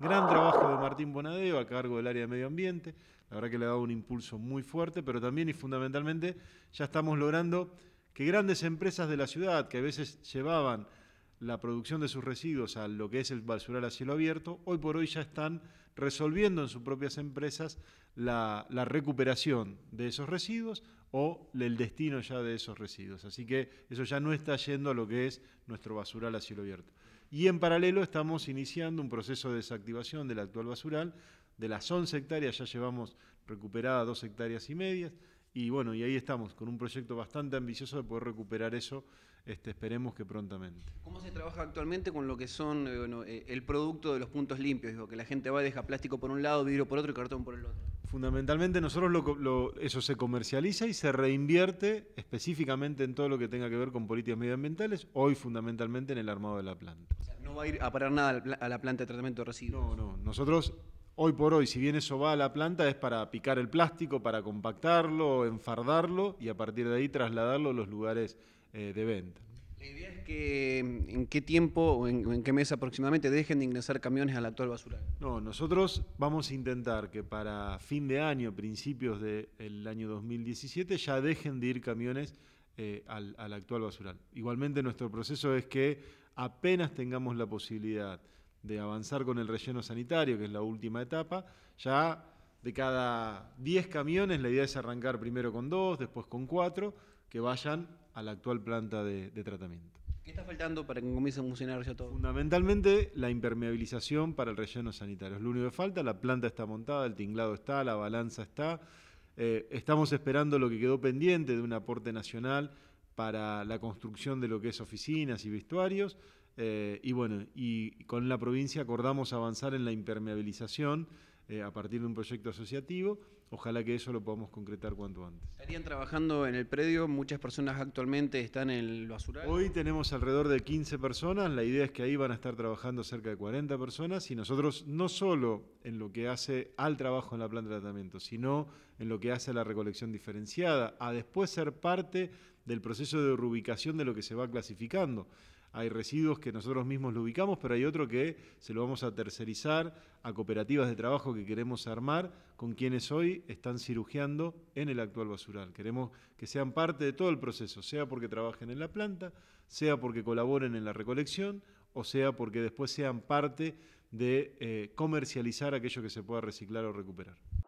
Gran trabajo de Martín Bonadeo a cargo del área de medio ambiente. La verdad que le ha dado un impulso muy fuerte, pero también y fundamentalmente ya estamos logrando que grandes empresas de la ciudad que a veces llevaban la producción de sus residuos a lo que es el basural a cielo abierto, hoy por hoy ya están resolviendo en sus propias empresas la, recuperación de esos residuos o el destino ya de esos residuos. Así que eso ya no está yendo a lo que es nuestro basural a cielo abierto. Y en paralelo estamos iniciando un proceso de desactivación del actual basural. De las 11 hectáreas ya llevamos recuperadas dos hectáreas y medias. Y bueno, y ahí estamos, con un proyecto bastante ambicioso de poder recuperar eso, este, esperemos que prontamente. ¿Cómo se trabaja actualmente con lo que son eh, eh, el producto de los puntos limpios? Digo, que la gente va y deja plástico por un lado, vidrio por otro y cartón por el otro. Fundamentalmente nosotros eso se comercializa y se reinvierte específicamente en todo lo que tenga que ver con políticas medioambientales, hoy fundamentalmente en el armado de la planta. O sea, no va a ir a parar nada a la planta de tratamiento de residuos. No, no. Nosotros hoy por hoy, si bien eso va a la planta, es para picar el plástico, para compactarlo, enfardarlo y a partir de ahí trasladarlo a los lugares eh, de venta. La idea es que mm, en qué tiempo o en, qué mes aproximadamente dejen de ingresar camiones al actual basural. No, nosotros vamos a intentar que para fin de año, principios del año 2017, ya dejen de ir camiones a eh, al, al actual basural. Igualmente nuestro proceso es que apenas tengamos la posibilidad de avanzar con el relleno sanitario, que es la última etapa, ya de cada 10 camiones, la idea es arrancar primero con dos, después con cuatro, que vayan a la actual planta de, tratamiento. ¿Qué está faltando para que comience a funcionar ya todo? Fundamentalmente la impermeabilización para el relleno sanitario. Es lo único que falta, la planta está montada, el tinglado está, la balanza está. Eh, estamos esperando lo que quedó pendiente de un aporte nacional para la construcción de lo que es oficinas y vestuarios. Eh, y bueno, y con la provincia acordamos avanzar en la impermeabilización eh, a partir de un proyecto asociativo. Ojalá que eso lo podamos concretar cuanto antes. ¿Estarían trabajando en el predio? Muchas personas actualmente están en el basural. Hoy tenemos alrededor de 15 personas. La idea es que ahí van a estar trabajando cerca de 40 personas y nosotros no solo en lo que hace al trabajo en la planta de tratamiento, sino en lo que hace a la recolección diferenciada, a después ser parte del proceso de reubicación de lo que se va clasificando hay residuos que nosotros mismos lo ubicamos, pero hay otro que se lo vamos a tercerizar a cooperativas de trabajo que queremos armar con quienes hoy están cirugiando en el actual basural. Queremos que sean parte de todo el proceso, sea porque trabajen en la planta, sea porque colaboren en la recolección o sea porque después sean parte de eh, comercializar aquello que se pueda reciclar o recuperar.